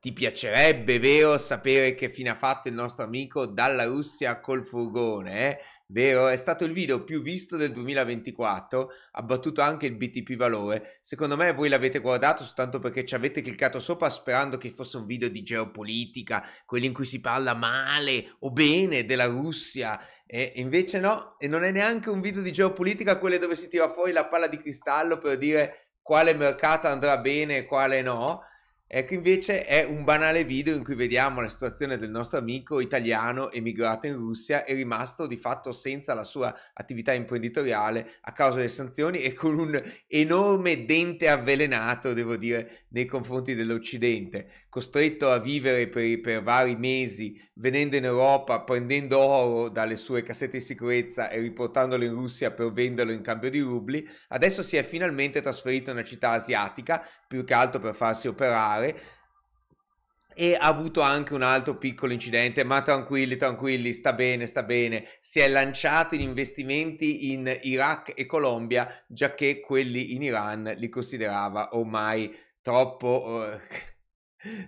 Ti piacerebbe, vero, sapere che fine ha fatto il nostro amico dalla Russia col furgone, eh? Vero? È stato il video più visto del 2024, ha battuto anche il BTP valore. Secondo me voi l'avete guardato soltanto perché ci avete cliccato sopra sperando che fosse un video di geopolitica, quello in cui si parla male o bene della Russia. E invece no, e non è neanche un video di geopolitica quello dove si tira fuori la palla di cristallo per dire quale mercato andrà bene e quale no Ecco invece è un banale video in cui vediamo la situazione del nostro amico italiano emigrato in Russia e rimasto di fatto senza la sua attività imprenditoriale a causa delle sanzioni e con un enorme dente avvelenato, devo dire, nei confronti dell'Occidente costretto a vivere per, per, vari mesi, venendo in Europa, prendendo oro dalle sue cassette di sicurezza e riportandolo in Russia per venderlo in cambio di rubli, adesso si è finalmente trasferito in una città asiatica, più che altro per farsi operare, e ha avuto anche un altro piccolo incidente, ma tranquilli, tranquilli, sta bene, sta bene. Si è lanciato in investimenti in Iraq e Colombia, già che quelli in Iran li considerava ormai troppo eh,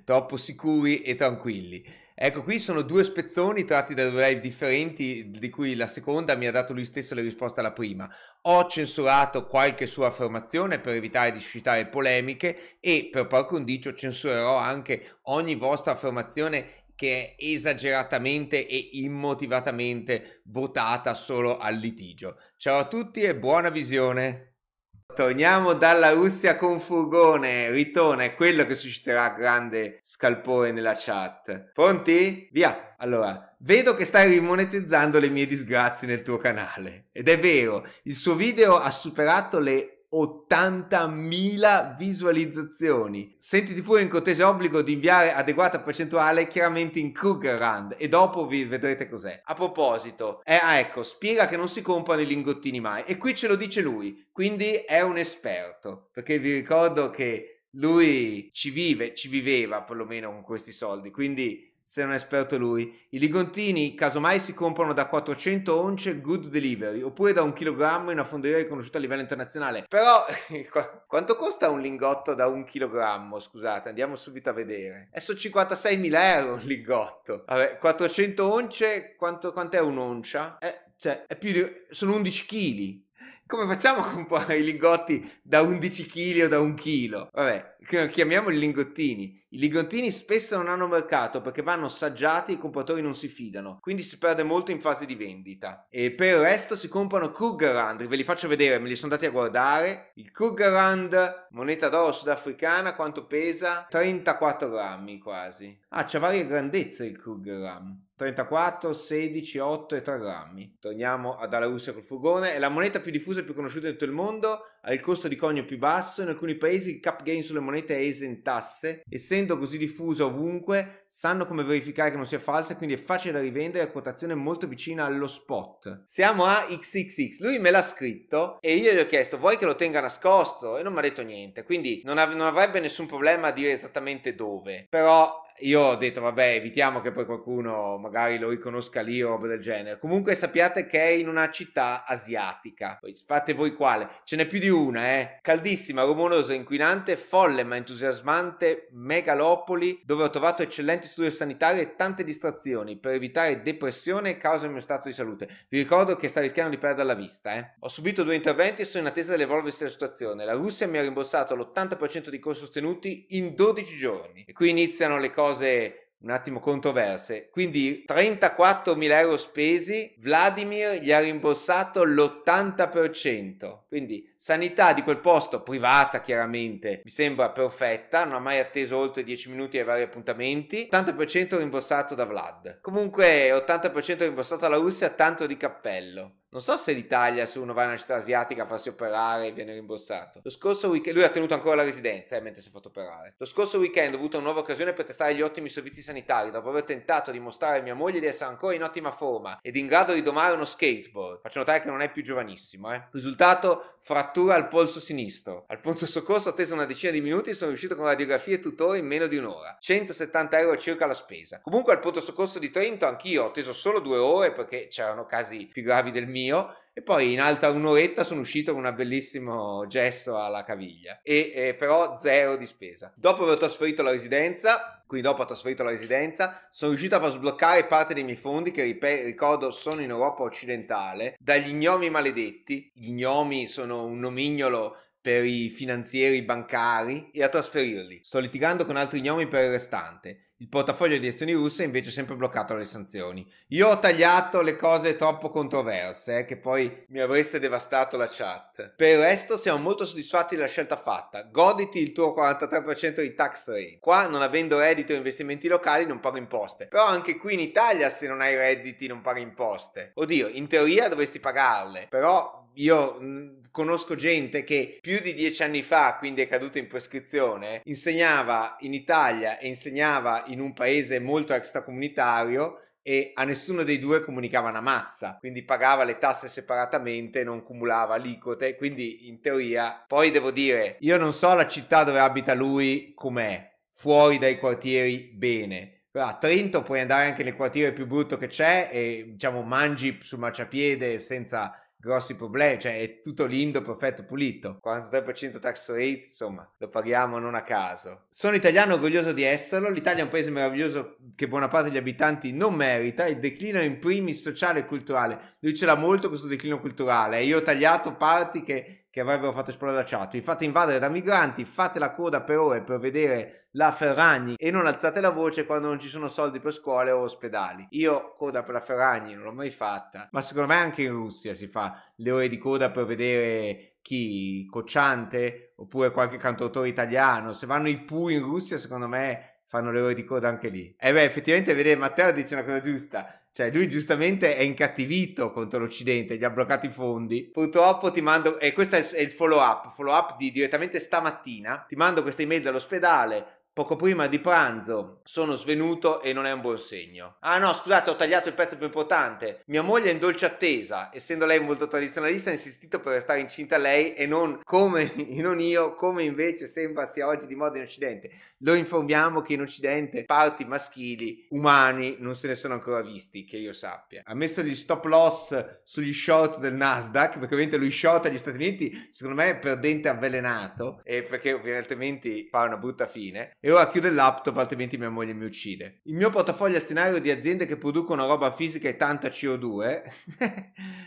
troppo sicuri e tranquilli. Ecco, qui sono due spezzoni tratti da due live differenti, di cui la seconda mi ha dato lui stesso le risposte alla prima. Ho censurato qualche sua affermazione per evitare di suscitare polemiche e per par condicio censurerò anche ogni vostra affermazione che è esageratamente e immotivatamente votata solo al litigio. Ciao a tutti e buona visione! Torniamo dalla Russia con Furgone, Ritona, è quello che susciterà grande scalpore nella chat. Pronti? Via! Allora, vedo che stai rimonetizzando le mie disgrazie nel tuo canale. Ed è vero, il suo video ha superato le 80.000 visualizzazioni. Sentiti pure in cortese obbligo di inviare adeguata percentuale chiaramente in Kruger e dopo vi vedrete cos'è. A proposito, eh, ah, ecco, spiega che non si comprano i lingottini mai e qui ce lo dice lui, quindi è un esperto, perché vi ricordo che lui ci vive, ci viveva perlomeno con questi soldi, quindi se non è esperto lui. I ligontini casomai si comprano da 400 once good delivery oppure da un chilogrammo in una fonderia riconosciuta a livello internazionale. Però quanto costa un lingotto da un chilogrammo? Scusate, andiamo subito a vedere. È su 56.000 euro un lingotto. Vabbè, 400 once, quanto, quant'è un'oncia? È, eh, cioè, è più di... sono 11 kg come facciamo comprare i lingotti da 11 kg o da 1 kg? Vabbè, chiamiamoli lingottini. I lingottini spesso non hanno mercato perché vanno assaggiati e i compratori non si fidano, quindi si perde molto in fase di vendita. E per il resto si comprano Krugerrand, ve li faccio vedere, me li sono andati a guardare. Il Krugerrand, moneta d'oro sudafricana, quanto pesa? 34 grammi quasi. Ah, c'ha varie grandezze il Krugerrand. 34, 16, 8 e 3 grammi. Torniamo a dalla Russia col furgone. È la moneta più diffusa imprese più conosciute di tutto il mondo, ha il costo di conio più basso, in alcuni paesi il cap gain sulle monete è esentasse, essendo così diffuso ovunque, sanno come verificare che non sia falsa, quindi è facile da rivendere a quotazione molto vicina allo spot. Siamo a XXX, lui me l'ha scritto e io gli ho chiesto vuoi che lo tenga nascosto e non mi ha detto niente, quindi non, av- non avrebbe nessun problema a dire esattamente dove, però io ho detto vabbè evitiamo che poi qualcuno magari lo riconosca lì o roba del genere comunque sappiate che è in una città asiatica poi fate voi quale ce n'è più di una eh caldissima rumorosa inquinante folle ma entusiasmante megalopoli dove ho trovato eccellenti studi sanitari e tante distrazioni per evitare depressione e causa il mio stato di salute vi ricordo che sta rischiando di perdere la vista eh ho subito due interventi e sono in attesa dell'evolversi della situazione la Russia mi ha rimborsato l'80% di costi sostenuti in 12 giorni e qui iniziano le cose cose un attimo controverse. Quindi 34.000 euro spesi, Vladimir gli ha rimborsato l'80%. Quindi Sanità di quel posto, privata chiaramente, mi sembra perfetta, non ha mai atteso oltre 10 minuti ai vari appuntamenti. 80% rimborsato da Vlad. Comunque 80% rimborsato alla Russia, tanto di cappello. Non so se l'Italia se uno va in una città asiatica a farsi operare e viene rimborsato. Lo scorso weekend, lui ha tenuto ancora la residenza eh, mentre si è fatto operare. Lo scorso weekend ho avuto una nuova occasione per testare gli ottimi servizi sanitari dopo aver tentato di mostrare a mia moglie di essere ancora in ottima forma ed in grado di domare uno skateboard. Faccio notare che non è più giovanissimo, eh. Risultato frattura frattura al polso sinistro. Al pronto soccorso ho atteso una decina di minuti e sono riuscito con radiografie e tutore in meno di un'ora. 170 euro circa la spesa. Comunque al pronto soccorso di Trento anch'io ho atteso solo due ore perché c'erano casi più gravi del mio e poi in alta un'oretta sono uscito con un bellissimo gesso alla caviglia e eh, però zero di spesa. Dopo aver trasferito la residenza, quindi dopo ho trasferito la residenza, sono riuscito a far sbloccare parte dei miei fondi che ripet- ricordo sono in Europa occidentale dagli gnomi maledetti. Gli gnomi sono un nomignolo per i finanzieri bancari e a trasferirli. Sto litigando con altri gnomi per il restante il portafoglio di azioni russe è invece sempre bloccato dalle sanzioni. Io ho tagliato le cose troppo controverse, eh, che poi mi avreste devastato la chat. Per il resto siamo molto soddisfatti della scelta fatta. Goditi il tuo 43% di tax rate. Qua non avendo reddito e investimenti locali non pago imposte. Però anche qui in Italia se non hai redditi non paghi imposte. Oddio, in teoria dovresti pagarle, però io mm, conosco gente che più di dieci anni fa, quindi è caduta in prescrizione, insegnava in Italia e insegnava in un paese molto extracomunitario e a nessuno dei due comunicava una mazza, quindi pagava le tasse separatamente, non cumulava aliquote, quindi in teoria poi devo dire, io non so la città dove abita lui com'è, fuori dai quartieri bene. a Trento puoi andare anche nel quartiere più brutto che c'è e diciamo mangi sul marciapiede senza grossi problemi, cioè è tutto lindo, perfetto, pulito. 43% tax rate, insomma, lo paghiamo non a caso. Sono italiano orgoglioso di esserlo, l'Italia è un paese meraviglioso che buona parte degli abitanti non merita, il declino è in primis sociale e culturale. Lui ce l'ha molto questo declino culturale, io ho tagliato parti che che avrebbero fatto esplodere la chat. Vi fate invadere da migranti, fate la coda per ore per vedere la Ferragni e non alzate la voce quando non ci sono soldi per scuole o ospedali. Io coda per la Ferragni non l'ho mai fatta, ma secondo me anche in Russia si fa le ore di coda per vedere chi cocciante oppure qualche cantautore italiano. Se vanno i PU in Russia, secondo me fanno le ore di coda anche lì. E eh beh, effettivamente, vedete, Matteo dice una cosa giusta cioè, lui giustamente è incattivito contro l'Occidente, gli ha bloccato i fondi. Purtroppo ti mando, e questo è il follow up, follow up di direttamente stamattina, ti mando questa email dall'ospedale, poco prima di pranzo sono svenuto e non è un buon segno. Ah no, scusate, ho tagliato il pezzo più importante. Mia moglie è in dolce attesa, essendo lei molto tradizionalista, ha insistito per restare incinta a lei e non come non io, come invece sembra sia oggi di moda in Occidente. Lo informiamo che in Occidente parti maschili umani non se ne sono ancora visti, che io sappia. Ha messo gli stop loss sugli short del Nasdaq, perché ovviamente lui short agli Stati Uniti, secondo me è perdente avvelenato, e perché ovviamente fa una brutta fine e ora chiudo il laptop altrimenti mia moglie mi uccide. Il mio portafoglio azionario di aziende che producono roba fisica e tanta CO2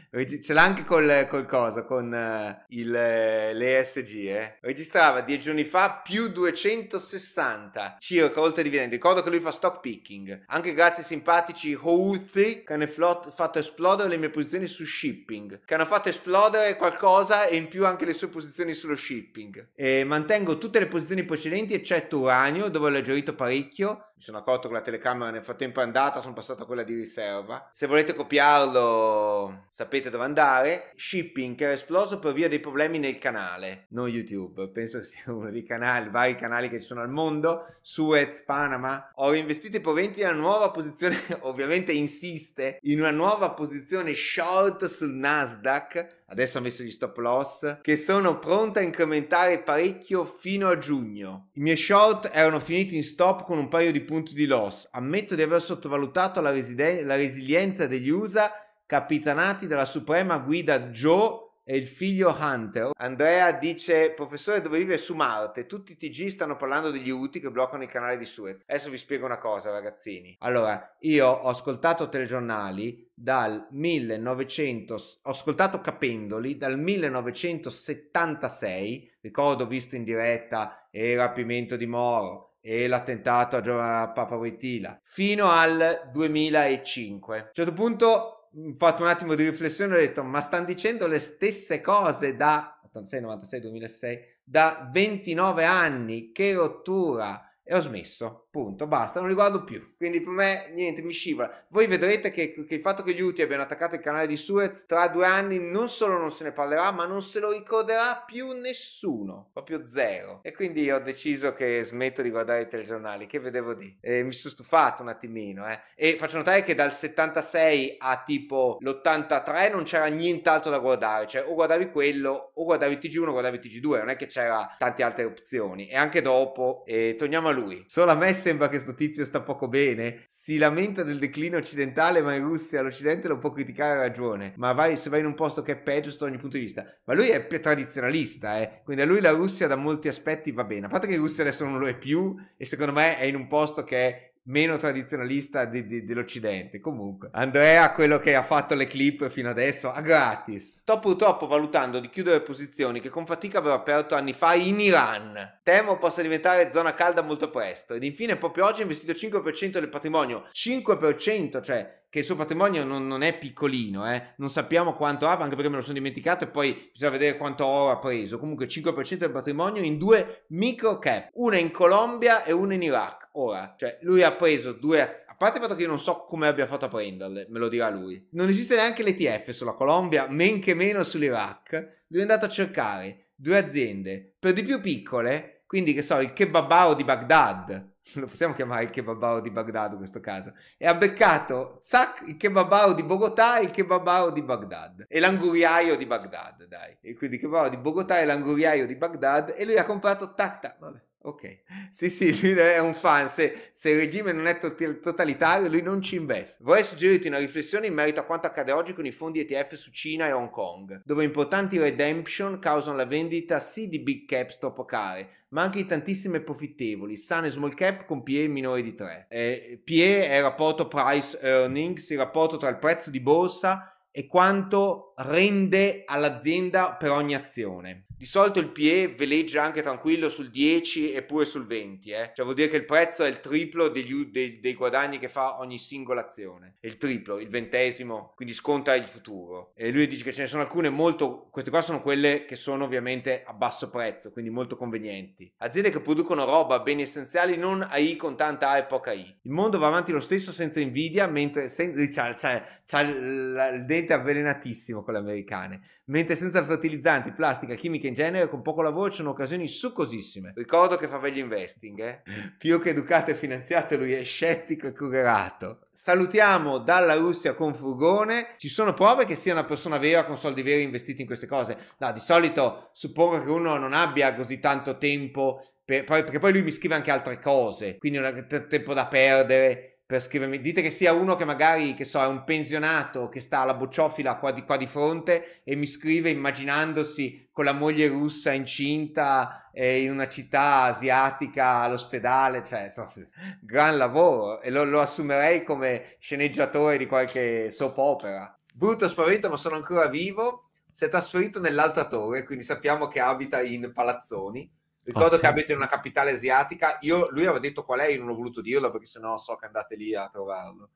ce l'ha anche col, col cosa, con eh, il, eh, l'ESG, eh. registrava dieci giorni fa più 260 circa oltre dividendi. Ricordo che lui fa stock picking, anche grazie ai simpatici Houthi che hanno flot- fatto esplodere le mie posizioni su shipping, che hanno fatto esplodere qualcosa e in più anche le sue posizioni sullo shipping. E mantengo tutte le posizioni precedenti eccetto Urano bagno dove ho alleggerito parecchio. Mi sono accorto che la telecamera nel frattempo è andata, sono passato a quella di riserva. Se volete copiarlo sapete dove andare. Shipping che era esploso per via dei problemi nel canale, non YouTube, penso sia uno dei canali, vari canali che ci sono al mondo. Suez, Panama. Ho reinvestito i proventi in una nuova posizione, ovviamente insiste, in una nuova posizione short sul Nasdaq adesso ho messo gli stop loss, che sono pronta a incrementare parecchio fino a giugno. I miei short erano finiti in stop con un paio di punti di loss. Ammetto di aver sottovalutato la, residen- la resilienza degli USA capitanati dalla suprema guida Joe e il figlio Hunter. Andrea dice, professore dove vive su Marte, tutti i TG stanno parlando degli UTI che bloccano il canale di Suez. Adesso vi spiego una cosa ragazzini. Allora, io ho ascoltato telegiornali dal 1900, ho ascoltato Capendoli dal 1976, ricordo visto in diretta il eh, rapimento di Moro, e eh, l'attentato a Papa Wojtyla fino al 2005. A un certo punto fatto un attimo di riflessione e ho detto, ma stanno dicendo le stesse cose da 86, 96, 2006, da 29 anni, che rottura! e ho smesso, punto, basta, non li guardo più. Quindi per me niente, mi scivola. Voi vedrete che, che, il fatto che gli UTI abbiano attaccato il canale di Suez tra due anni non solo non se ne parlerà, ma non se lo ricorderà più nessuno, proprio zero. E quindi ho deciso che smetto di guardare i telegiornali, che vedevo di? E mi sono stufato un attimino, eh. E faccio notare che dal 76 a tipo l'83 non c'era nient'altro da guardare, cioè o guardavi quello, o guardavi TG1, o guardavi TG2, non è che c'era tante altre opzioni. E anche dopo, eh, torniamo al lui. Solo a me sembra che sto tizio sta poco bene. Si lamenta del declino occidentale, ma in Russia l'Occidente lo può criticare a ragione. Ma vai, se vai in un posto che è peggio sotto ogni punto di vista. Ma lui è più tradizionalista, eh. Quindi a lui la Russia da molti aspetti va bene. A parte che Russia adesso non lo è più, e secondo me è in un posto che è meno tradizionalista di, di, dell'Occidente. Comunque, Andrea, quello che ha fatto le clip fino adesso, a gratis. Sto purtroppo valutando di chiudere posizioni che con fatica avevo aperto anni fa in Iran. Temo possa diventare zona calda molto presto. Ed infine, proprio oggi ho investito 5% del patrimonio, 5%, cioè che il suo patrimonio non, non è piccolino, eh? non sappiamo quanto ha, anche perché me lo sono dimenticato e poi bisogna vedere quanto oro ha preso, comunque 5% del patrimonio in due micro cap, una in Colombia e una in Iraq, ora, cioè lui ha preso due, a parte il fatto che io non so come abbia fatto a prenderle, me lo dirà lui, non esiste neanche l'ETF sulla Colombia, men che meno sull'Iraq, lui è andato a cercare due aziende, per di più piccole, quindi che so, il kebabaro di Baghdad, lo possiamo chiamare il kebabao di Baghdad in questo caso, e ha beccato, zac, il kebabao di Bogotà e il kebabao di Baghdad, e l'anguriaio di Baghdad, dai. E quindi il kebabao di Bogotà e l'anguriaio di Baghdad, e lui ha comprato, tac, tac, vabbè. Ok, sì sì, lui è un fan, se, se il regime non è totalitario lui non ci investe. Vorrei suggerirti una riflessione in merito a quanto accade oggi con i fondi ETF su Cina e Hong Kong, dove importanti redemption causano la vendita sì di big caps troppo care, ma anche di tantissime profittevoli, sane small cap con PE minore di 3. Eh, PE è il rapporto price earnings, il rapporto tra il prezzo di borsa e quanto rende all'azienda per ogni azione. Di solito il PE veleggia anche tranquillo sul 10 e pure sul 20, eh? cioè vuol dire che il prezzo è il triplo degli, dei, dei, guadagni che fa ogni singola azione, è il triplo, il ventesimo, quindi sconta il futuro. E lui dice che ce ne sono alcune molto, queste qua sono quelle che sono ovviamente a basso prezzo, quindi molto convenienti. Aziende che producono roba, beni essenziali, non AI con tanta A e poca I. Il mondo va avanti lo stesso senza invidia, mentre sen- cioè, cioè, c'ha, c'ha, c'ha il dente avvelenatissimo quelle americane. Mentre senza fertilizzanti, plastica, chimica in genere, con poco lavoro ci sono occasioni succosissime. Ricordo che fa Favegli Investing, eh? più che educato e finanziato, lui è scettico e curato. Salutiamo dalla Russia con furgone. Ci sono prove che sia una persona vera con soldi veri investiti in queste cose. No, di solito suppongo che uno non abbia così tanto tempo. Per, perché poi lui mi scrive anche altre cose, quindi non ha tempo da perdere per scrivermi, dite che sia uno che magari, che so, è un pensionato che sta alla bocciofila qua di, qua di fronte e mi scrive immaginandosi con la moglie russa incinta eh, in una città asiatica all'ospedale, cioè, insomma, gran lavoro e lo, lo assumerei come sceneggiatore di qualche soap opera. Brutto spavento, ma sono ancora vivo. Si è trasferito nell'altra torre, quindi sappiamo che abita in palazzoni. Ricordo oh, che abito in una capitale asiatica. Io, lui aveva detto qual è, io non ho voluto dirlo perché sennò so che andate lì a trovarlo.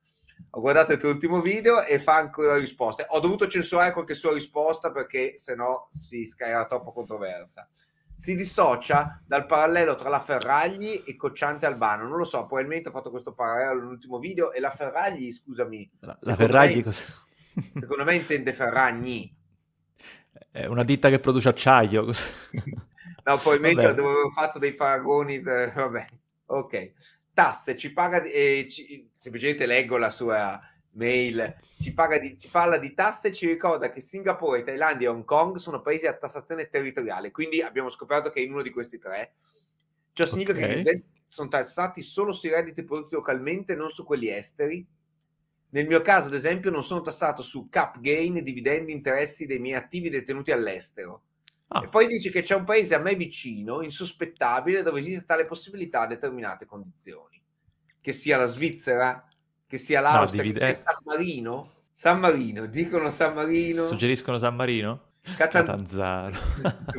Ho guardato il tuo ultimo video e fa ancora risposte. Ho dovuto censurare qualche sua risposta perché sennò si era troppo controversa. Si dissocia dal parallelo tra la Ferragli e Cocciante Albano. Non lo so, probabilmente ho fatto questo parallelo nell'ultimo video e la Ferragli, scusami. La, la Ferragli me, cosa? Secondo me intende Ferragni, è una ditta che produce acciaio. no, poi mentre dove avevo fatto dei paragoni, vabbè, ok. Tasse, ci paga, eh, ci, semplicemente leggo la sua mail, ci, di, ci, parla di tasse e ci ricorda che Singapore, Thailandia e Hong Kong sono paesi a tassazione territoriale, quindi abbiamo scoperto che è in uno di questi tre. Ciò significa okay. che sono tassati solo sui redditi prodotti localmente, non su quelli esteri, nel mio caso, ad esempio, non sono tassato su cap gain dividendi interessi dei miei attivi detenuti all'estero. Ah. E poi dice che c'è un paese a me vicino, insospettabile, dove esiste tale possibilità a determinate condizioni. Che sia la Svizzera, che sia l'Austria, no, che sia San Marino. San Marino, dicono San Marino. Suggeriscono San Marino? Catan- Catanzaro.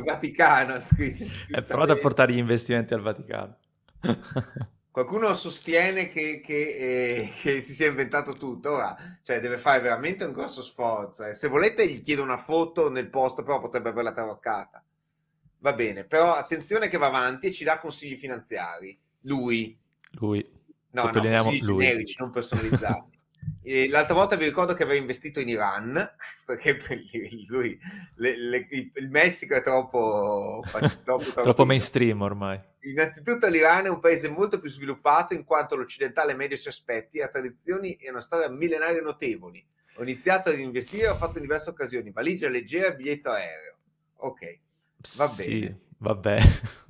Vaticano, scritto. È provato a portare gli investimenti al Vaticano. Qualcuno sostiene che, che, eh, che, si sia inventato tutto, ora cioè deve fare veramente un grosso sforzo. Eh. Se volete gli chiedo una foto nel posto, però potrebbe averla taroccata. Va bene, però attenzione che va avanti e ci dà consigli finanziari. Lui. Lui. No, no, consigli lui. generici, non personalizzati l'altra volta vi ricordo che aveva investito in Iran, perché lui le, le, il Messico è troppo, troppo, troppo, mainstream ormai. Innanzitutto l'Iran è un paese molto più sviluppato in quanto l'occidentale medio si aspetti, ha tradizioni e una storia millenaria notevoli. Ho iniziato ad investire, ho fatto in diverse occasioni, valigia leggera, e biglietto aereo. Ok, va sì. bene. Vabbè.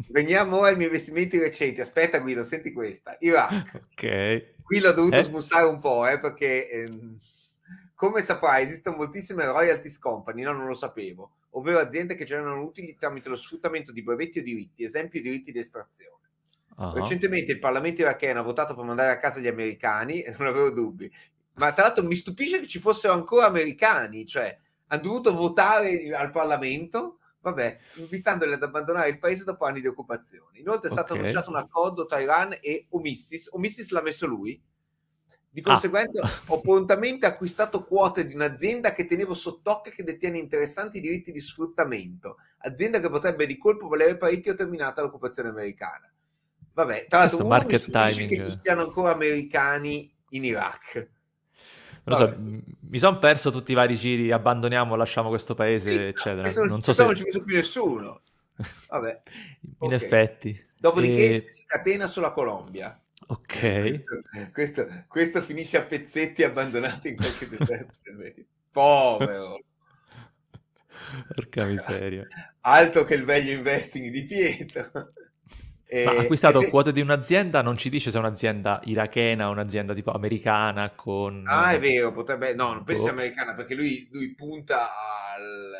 Veniamo ora ai miei investimenti recenti. Aspetta Guido, senti questa. Iraq. Ok. Qui l'ho dovuto eh? smussare un po', eh, perché ehm, come saprai esistono moltissime royalties company, no, non lo sapevo, ovvero aziende che generano utili tramite lo sfruttamento di brevetti o diritti, esempio diritti di estrazione. Uh-huh. Recentemente il Parlamento iracheno ha votato per mandare a casa gli americani, e non avevo dubbi, ma tra l'altro mi stupisce che ci fossero ancora americani, cioè hanno dovuto votare al Parlamento Vabbè, invitandoli ad abbandonare il paese dopo anni di occupazione. Inoltre è stato okay. annunciato un accordo tra Iran e Omissis. Omissis l'ha messo lui. Di ah. conseguenza ah. ho prontamente acquistato quote di un'azienda che tenevo sott'occhio che detiene interessanti diritti di sfruttamento, azienda che potrebbe di colpo valere parecchio terminata l'occupazione americana. Vabbè, tra l'altro uno mi che ci siano ancora americani in Iraq non so, mi sono perso tutti i vari giri, abbandoniamo, lasciamo questo paese, sì, eccetera. Questo, non so se... non ci penso più nessuno. Vabbè. In okay. effetti. Dopodiché e... si scatena sulla Colombia. Ok. Questo, questo, questo, finisce a pezzetti abbandonato in qualche deserto. Povero. Porca miseria. Alto che il value investing di Pietro. E, eh, Ma ha acquistato e... quote di un'azienda, non ci dice se è un'azienda irachena o un'azienda tipo americana con... Ah, è vero, potrebbe... No, non penso sia boh. americana perché lui, lui punta al...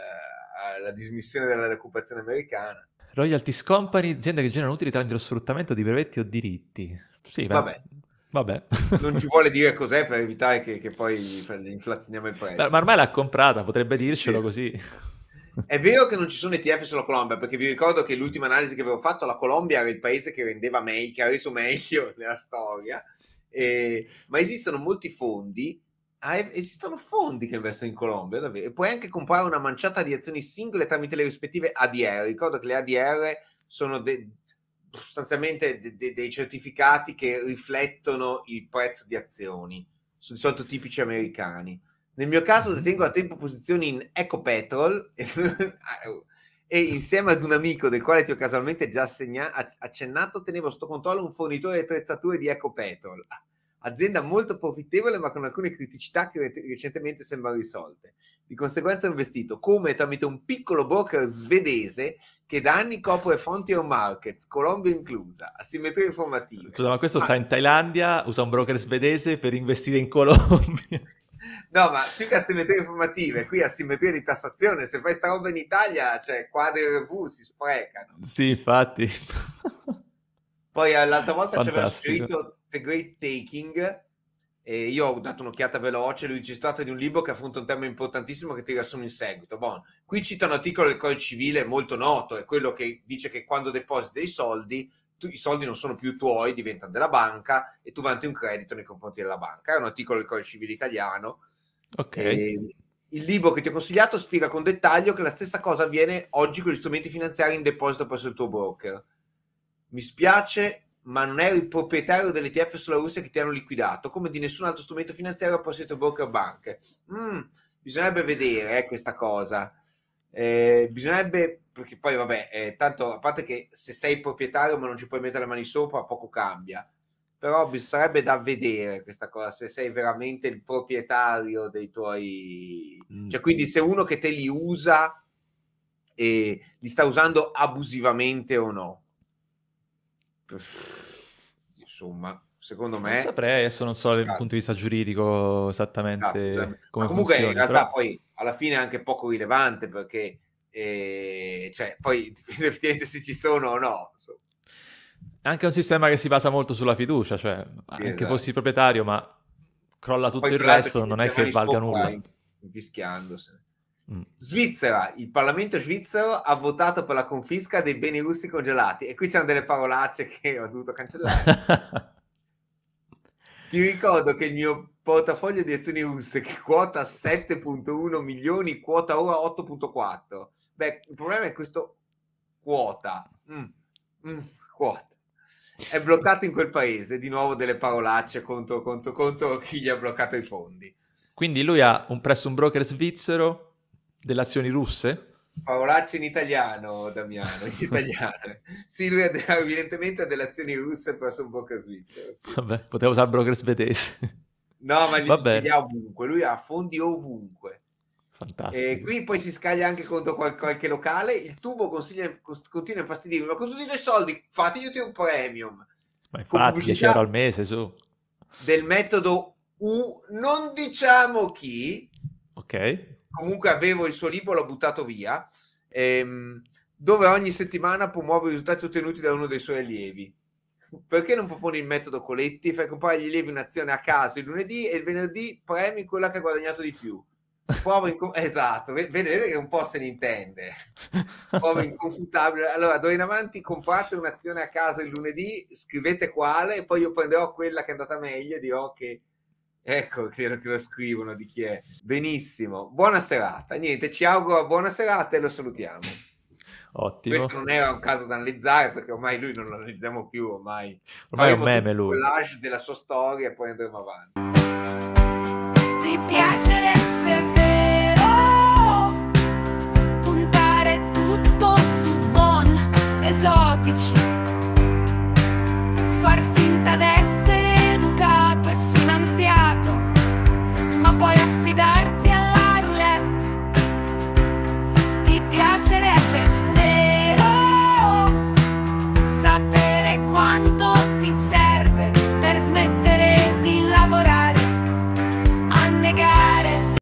alla dismissione della occupazione americana. Royalties Company, azienda che genera utili tramite lo sfruttamento di brevetti o diritti. Sì, beh. vabbè. Vabbè. non ci vuole dire cos'è per evitare che, che poi inflazioniamo il prezzo. Ma ormai l'ha comprata, potrebbe dircelo sì. così. È vero che non ci sono ETF sulla Colombia, perché vi ricordo che l'ultima analisi che avevo fatto, la Colombia era il paese che rendeva meglio, che ha reso meglio nella storia, eh, ma esistono molti fondi, ah, esistono fondi che investono in Colombia, davvero. E puoi anche comprare una manciata di azioni singole tramite le rispettive ADR. Ricordo che le ADR sono de- sostanzialmente de- de- dei certificati che riflettono il prezzo di azioni, sono di solito tipici americani. Nel mio caso detengo da tempo posizioni in Ecopetrol e insieme ad un amico del quale ti ho casualmente già assegna- accennato tenevo sotto controllo un fornitore di attrezzature di Ecopetrol, azienda molto profittevole ma con alcune criticità che re- recentemente sembrano risolte. Di conseguenza ho investito come tramite un piccolo broker svedese che da anni copre fonti Frontier Markets, Colombia inclusa, asimmetria informativa. Scusa, ma questo ah. sta in Thailandia, usa un broker svedese per investire in Colombia. No, ma più che asimmetrie informative, qui asimmetrie di tassazione. Se fai sta roba in Italia, cioè quadri revù si sprecano. Sì, infatti. Poi l'altra volta c'era scritto The Great Taking e io ho dato un'occhiata veloce, lui ci tratta di un libro che affronta un tema importantissimo che ti riassumo in seguito. Bon. Qui cita un articolo del codice civile molto noto, è quello che dice che quando depositi dei soldi tu, i soldi non sono più tuoi, diventano della banca e tu vanti un credito nei confronti della banca. È un articolo del Codice Civile italiano. Ok. Ehm, il libro che ti ho consigliato spiega con dettaglio che la stessa cosa avviene oggi con gli strumenti finanziari in deposito presso il tuo broker. Mi spiace, ma non ero il proprietario dell'ETF sulla Russia che ti hanno liquidato, come di nessun altro strumento finanziario presso il tuo broker banche. Mm, bisognerebbe vedere eh, questa cosa. Eh, bisognerebbe perché poi vabbè, eh, tanto a parte che se sei proprietario ma non ci puoi mettere le mani sopra, poco cambia. Però sarebbe da vedere questa cosa, se sei veramente il proprietario dei tuoi... Mm. Cioè, quindi se uno che te li usa e li sta usando abusivamente o no. Insomma, secondo me. Non saprei, adesso non so dal esatto. punto di vista giuridico esattamente esatto, esatto. come Comunque funziona, in realtà però... poi alla fine è anche poco rilevante perché eh, cioè, poi effettivamente se ci sono o no. Insomma. È anche un sistema che si basa molto sulla fiducia, cioè sì, anche esatto. fossi proprietario ma crolla tutto poi, il resto, non è che valga nulla. Fischiandosene. Mm. Svizzera, il Parlamento svizzero ha votato per la confisca dei beni russi congelati e qui c'erano delle parolacce che ho dovuto cancellare. Ti ricordo che il mio portafoglio di azioni russe che quota 7.1 milioni, quota ora 8.4. Beh, il problema è questo quota. Mm. Mm. quota. È bloccato in quel paese, di nuovo delle parolacce contro, contro, contro chi gli ha bloccato i fondi. Quindi lui ha un presso un broker svizzero delle azioni russe? Paolaccio in italiano, Damiano, in italiano. sì, lui evidentemente ha delle azioni russe presso un Boca Svizzera. Sì. Vabbè, poteva usare il broker svedese. No, ma gli, gli ha ovunque, lui ha fondi ovunque. Fantastico. E qui poi si scaglia anche contro qual- qualche locale, il tubo consiglia, continua a infastidirmi, ma con tutti i tuoi soldi fate io un premium. Ma infatti, 10 euro al mese, su. Del metodo U, non diciamo chi. Ok comunque avevo il suo libro, l'ho buttato via, ehm, dove ogni settimana promuove i risultati ottenuti da uno dei suoi allievi. Perché non proponi il metodo Coletti? Fai comprare gli allievi un'azione a caso il lunedì e il venerdì premi quella che ha guadagnato di più. Co- esatto, vedete che un po' se ne intende. Prova inconfutabile. Allora, d'ora in avanti comprate un'azione a caso il lunedì, scrivete quale e poi io prenderò quella che è andata meglio e dirò che Ecco, credo che lo scrivono di chi è. Benissimo, buona serata. Niente, ci auguro buona serata e lo salutiamo. Ottimo. Questo non era un caso da analizzare perché ormai lui non lo analizziamo più, ormai, ormai è un meme lui. collage della sua storia e poi andremo avanti. Ti piacerebbe vero puntare tutto su Bon esotici